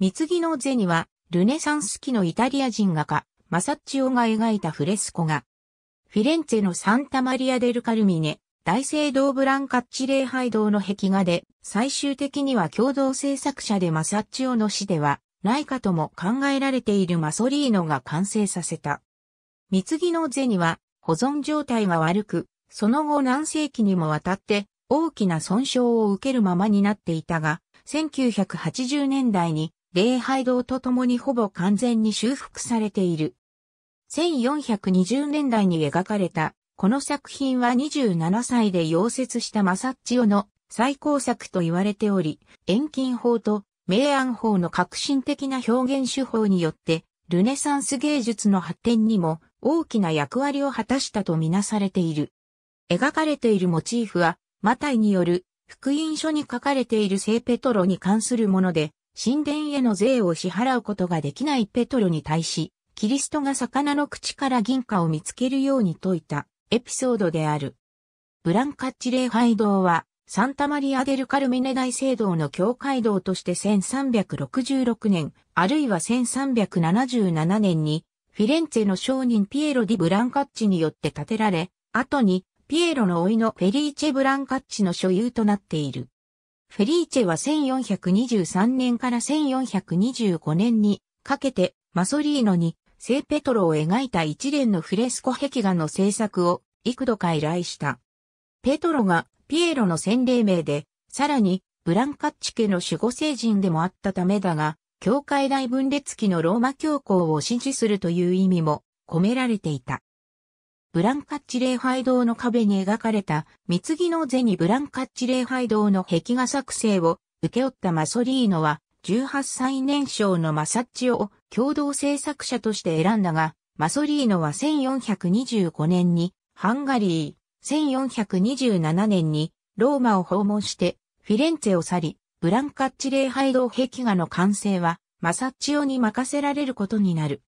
三次のゼには、ルネサンス期のイタリア人画家、マサッチオが描いたフレスコ画。フィレンツェのサンタマリア・デル・カルミネ、大聖堂ブランカッチ礼拝堂の壁画で、最終的には共同制作者でマサッチオの死では、ないかとも考えられているマソリーノが完成させた。三次の銭は保存状態が悪く、その後何世紀にもわたって大きな損傷を受けるままになっていたが、1980年代に礼拝堂とともにほぼ完全に修復されている。1420年代に描かれた、この作品は27歳で溶接したマサッチオの最高作と言われており、遠近法と明暗法の革新的な表現手法によって、ルネサンス芸術の発展にも大きな役割を果たしたとみなされている。描かれているモチーフは、マタイによる福音書に書かれている聖ペトロに関するもので、神殿への税を支払うことができないペトロに対し、キリストが魚の口から銀貨を見つけるように説いたエピソードである。ブランカッチ礼拝堂は、サンタマリア・デル・カルメネ大聖堂の教会堂として1366年、あるいは1377年に、フィレンツェの商人ピエロ・ディ・ブランカッチによって建てられ、後に、ピエロの老いのフェリーチェ・ブランカッチの所有となっている。フェリーチェは1423年から1425年にかけてマソリーノに聖ペトロを描いた一連のフレスコ壁画の制作を幾度か依頼した。ペトロがピエロの洗礼名で、さらにブランカッチ家の守護聖人でもあったためだが、教会大分裂期のローマ教皇を支持するという意味も込められていた。ブランカッチ礼拝堂の壁に描かれた、三木の銭ブランカッチ礼拝堂の壁画作成を受け負ったマソリーノは、18歳年少のマサッチを共同制作者として選んだが、マソリーノは1425年にハンガリー、1427年にローマを訪問してフィレンツェを去り、ブランカッチ礼拝堂壁画の完成はマサッチオに任せられることになる。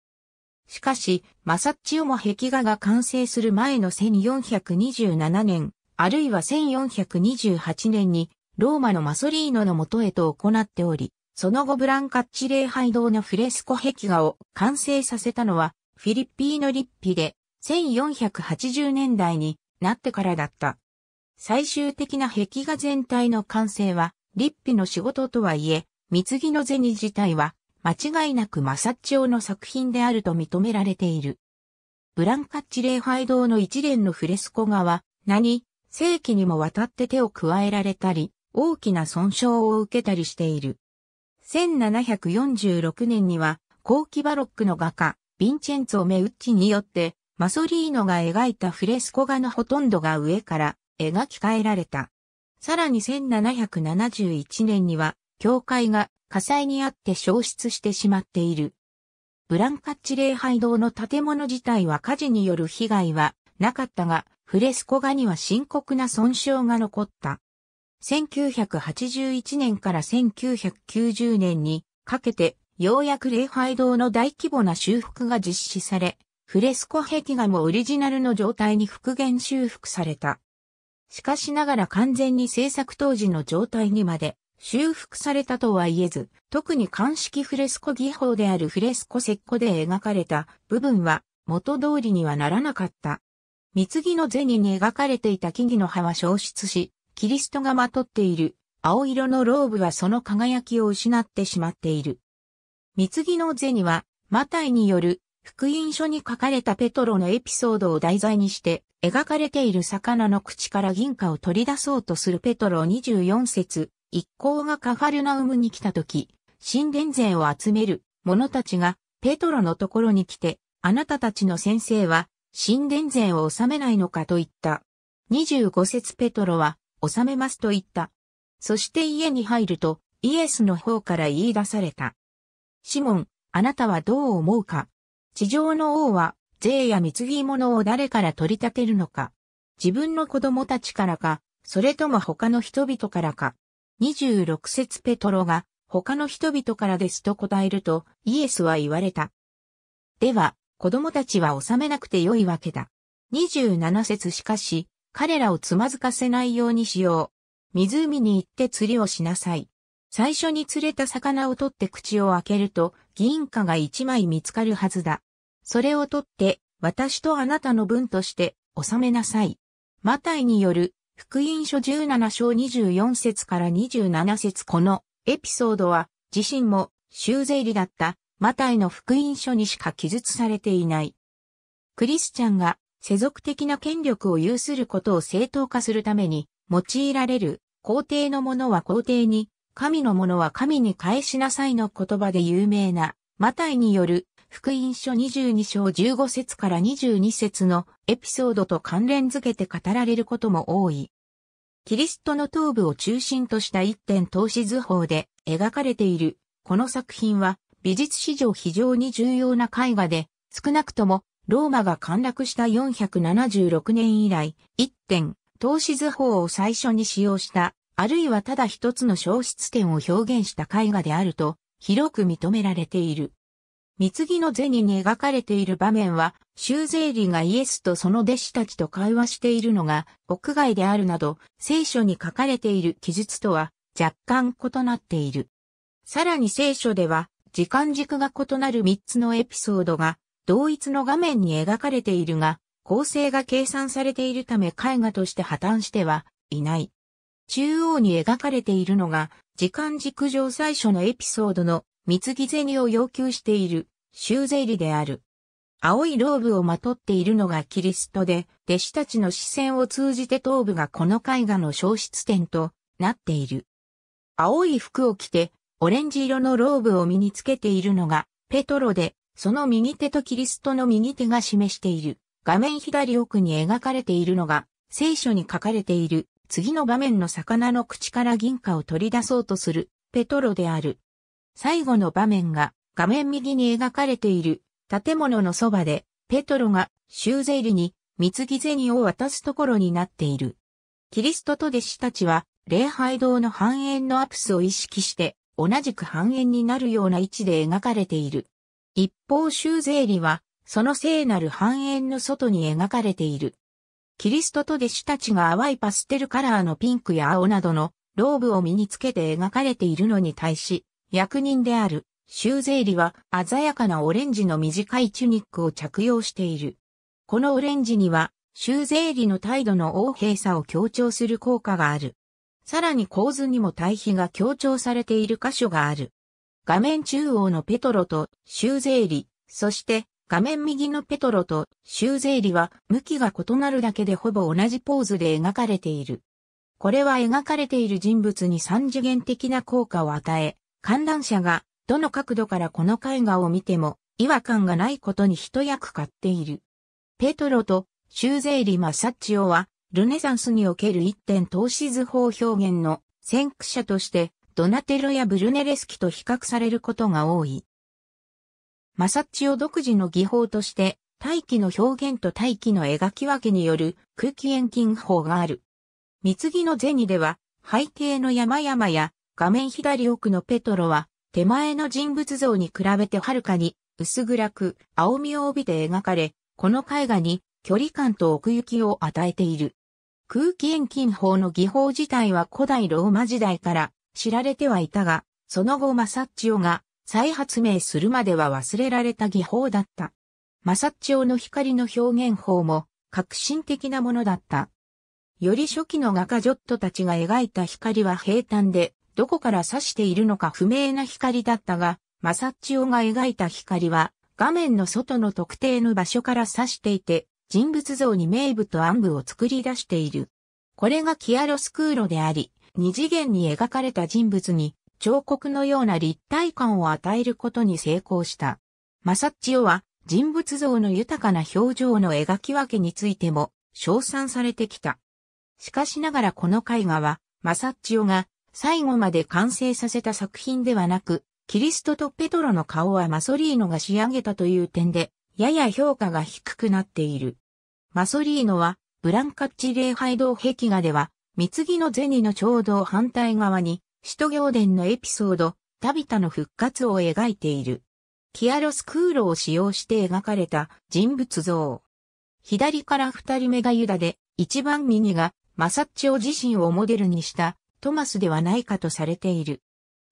しかし、マサッチオも壁画が完成する前の1427年、あるいは1428年に、ローマのマソリーノのもとへと行っており、その後ブランカッチ礼拝堂のフレスコ壁画を完成させたのは、フィリッピーノ・リッピで、1480年代になってからだった。最終的な壁画全体の完成は、リッピの仕事とはいえ、三木の銭自体は、間違いなくマサッチオの作品であると認められている。ブランカッチ礼拝堂の一連のフレスコ画は、何、世紀にもわたって手を加えられたり、大きな損傷を受けたりしている。1746年には、後期バロックの画家、ヴィンチェンツォ・メウッチによって、マソリーノが描いたフレスコ画のほとんどが上から描き換えられた。さらに1771年には、教会が火災にあって消失してしまっている。ブランカッチ礼拝堂の建物自体は火事による被害はなかったが、フレスコ画には深刻な損傷が残った。1981年から1990年にかけて、ようやく礼拝堂の大規模な修復が実施され、フレスコ壁画もオリジナルの状態に復元修復された。しかしながら完全に制作当時の状態にまで修復されたとは言えず、特に鑑識フレスコ技法であるフレスコ石膏で描かれた部分は元通りにはならなかった。三木の銭に描かれていた木々の葉は消失し、キリストがまとっている青色のローブはその輝きを失ってしまっている。三木の銭は、マタイによる福音書に書かれたペトロのエピソードを題材にして描かれている魚の口から銀貨を取り出そうとするペトロ24節一行がカファルナウムに来た時、神殿税を集める者たちがペトロのところに来て、あなたたちの先生は神殿税を納めないのかと言った。二十五節ペトロは納めますと言った。そして家に入るとイエスの方から言い出された。シモン、あなたはどう思うか地上の王は税や貢ぎ物を誰から取り立てるのか自分の子供たちからか、それとも他の人々からか。26節ペトロが、他の人々からですと答えると、イエスは言われた。では、子供たちは治めなくてよいわけだ。27節しかし、彼らをつまずかせないようにしよう。湖に行って釣りをしなさい。最初に釣れた魚を取って口を開けると、銀貨が一枚見つかるはずだ。それを取って、私とあなたの分として、納めなさい。マタイによる福音書17章24節から27節このエピソードは自身も修正理だったマタイの福音書にしか記述されていない。クリスチャンが世俗的な権力を有することを正当化するために用いられる皇帝のものは皇帝に、神のものは神に返しなさいの言葉で有名なマタイによる福音書22章15節から22節のエピソードと関連づけて語られることも多い。キリストの頭部を中心とした一点透視図法で描かれている、この作品は美術史上非常に重要な絵画で、少なくともローマが陥落した476年以来、一点透視図法を最初に使用した、あるいはただ一つの消失点を表現した絵画であると、広く認められている。三次の銭に描かれている場面は、修税理がイエスとその弟子たちと会話しているのが屋外であるなど、聖書に書かれている記述とは若干異なっている。さらに聖書では、時間軸が異なる三つのエピソードが、同一の画面に描かれているが、構成が計算されているため絵画として破綻してはいない。中央に描かれているのが、時間軸上最初のエピソードの貢ぎ銭を要求している、修税理である。青いローブをまとっているのがキリストで、弟子たちの視線を通じて頭部がこの絵画の消失点となっている。青い服を着て、オレンジ色のローブを身につけているのが、ペトロで、その右手とキリストの右手が示している。画面左奥に描かれているのが、聖書に書かれている、次の場面の魚の口から銀貨を取り出そうとする、ペトロである。最後の場面が画面右に描かれている建物のそばでペトロがシューゼリに貢ぎ銭を渡すところになっている。キリストと弟子たちは礼拝堂の半円のアプスを意識して同じく半円になるような位置で描かれている。一方シューゼリはその聖なる半円の外に描かれている。キリストと弟子たちが淡いパステルカラーのピンクや青などのローブを身につけて描かれているのに対し、役人である、修税理は鮮やかなオレンジの短いチュニックを着用している。このオレンジには、修税理の態度の横平さを強調する効果がある。さらに構図にも対比が強調されている箇所がある。画面中央のペトロと修税理、そして画面右のペトロと修税理は向きが異なるだけでほぼ同じポーズで描かれている。これは描かれている人物に三次元的な効果を与え、観覧車がどの角度からこの絵画を見ても違和感がないことに一役買っている。ペトロとシューゼーリ・マサッチオはルネサンスにおける一点投資図法表現の先駆者としてドナテロやブルネレスキと比較されることが多い。マサッチオ独自の技法として大気の表現と大気の描き分けによる空気遠近法がある。貢ぎの銭では背景の山々や画面左奥のペトロは、手前の人物像に比べてはるかに、薄暗く、青みを帯びて描かれ、この絵画に、距離感と奥行きを与えている。空気遠近法の技法自体は古代ローマ時代から知られてはいたが、その後マサッチオが再発明するまでは忘れられた技法だった。マサッチオの光の表現法も革新的なものだった。より初期の画家ジョットたちが描いた光は平坦でどこから指しているのか不明な光だったが、マサッチオが描いた光は、画面の外の特定の場所から指していて、人物像に名部と暗部を作り出している。これがキアロスクーロであり、二次元に描かれた人物に彫刻のような立体感を与えることに成功した。マサッチオは人物像の豊かな表情の描き分けについても称賛されてきた。しかしながらこの絵画はマサッチオが最後まで完成させた作品ではなく、キリストとペトロの顔はマソリーノが仕上げたという点で、やや評価が低くなっている。マソリーノは、ブランカッチ礼拝堂壁画では、三次の銭のちょうど反対側に、首都行伝のエピソード、タビタの復活を描いている。キアロスクーロを使用して描かれた人物像。左から二人目がユダで、一番右がマサッチオ自身をモデルにしたトマスではないかとされている。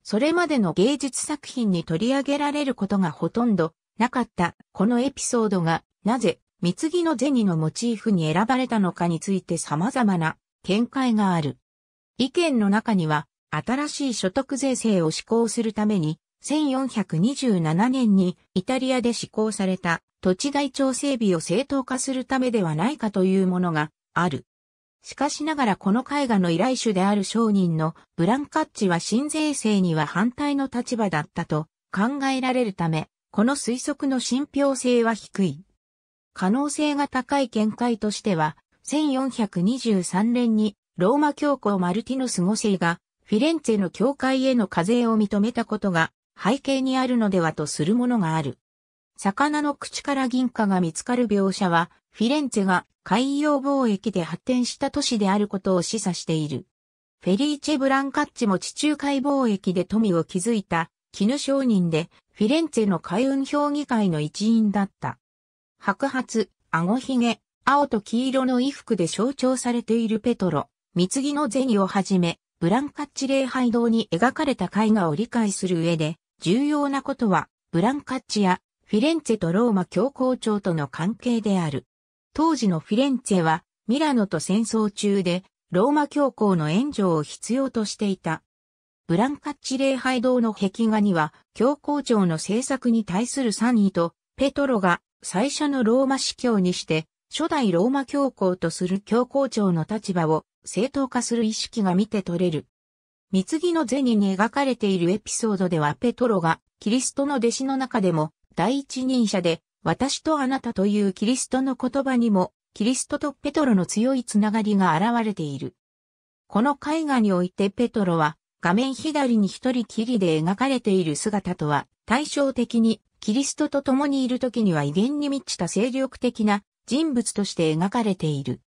それまでの芸術作品に取り上げられることがほとんどなかったこのエピソードがなぜ貢ぎの銭のモチーフに選ばれたのかについて様々な見解がある。意見の中には新しい所得税制を施行するために1427年にイタリアで施行された土地台帳整備を正当化するためではないかというものがある。しかしながらこの絵画の依頼主である商人のブランカッチは新税制には反対の立場だったと考えられるため、この推測の信憑性は低い。可能性が高い見解としては、1423年にローマ教皇マルティノス5世がフィレンツェの教会への課税を認めたことが背景にあるのではとするものがある。魚の口から銀貨が見つかる描写は、フィレンツェが海洋貿易で発展した都市であることを示唆している。フェリーチェ・ブランカッチも地中海貿易で富を築いた絹商人で、フィレンツェの海運評議会の一員だった。白髪、顎ひげ、青と黄色の衣服で象徴されているペトロ、三木の銭をはじめ、ブランカッチ礼拝堂に描かれた絵画を理解する上で、重要なことは、ブランカッチやフィレンツェとローマ教皇庁との関係である。当時のフィレンツェはミラノと戦争中でローマ教皇の援助を必要としていた。ブランカッチ礼拝堂の壁画には教皇庁の政策に対する賛意とペトロが最初のローマ司教にして初代ローマ教皇とする教皇庁の立場を正当化する意識が見て取れる。三次の銭に描かれているエピソードではペトロがキリストの弟子の中でも第一人者で私とあなたというキリストの言葉にも、キリストとペトロの強いつながりが現れている。この絵画においてペトロは、画面左に一人きりで描かれている姿とは、対照的に、キリストと共にいる時には威厳に満ちた精力的な人物として描かれている。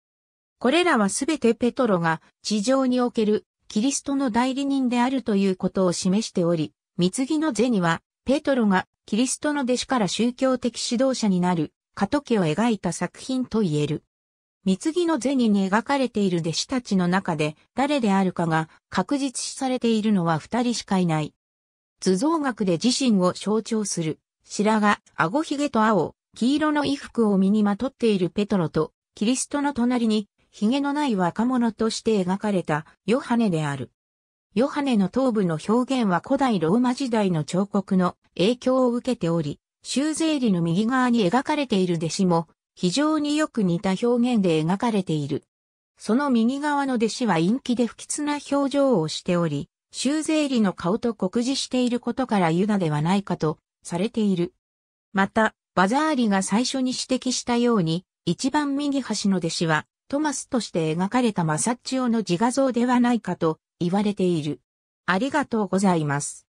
これらはすべてペトロが地上におけるキリストの代理人であるということを示しており、貢ぎの銭はペトロがキリストの弟子から宗教的指導者になる過渡期を描いた作品と言える。三次の銭に描かれている弟子たちの中で誰であるかが確実視されているのは二人しかいない。図像学で自身を象徴する白髪、顎ひげと青、黄色の衣服を身にまとっているペトロとキリストの隣に髭のない若者として描かれたヨハネである。ヨハネの頭部の表現は古代ローマ時代の彫刻の影響を受けており、修税理の右側に描かれている弟子も非常によく似た表現で描かれている。その右側の弟子は陰気で不吉な表情をしており、修税理の顔と酷似していることからユダではないかとされている。また、バザーリが最初に指摘したように、一番右端の弟子はトマスとして描かれたマサッチオの自画像ではないかと言われている。ありがとうございます。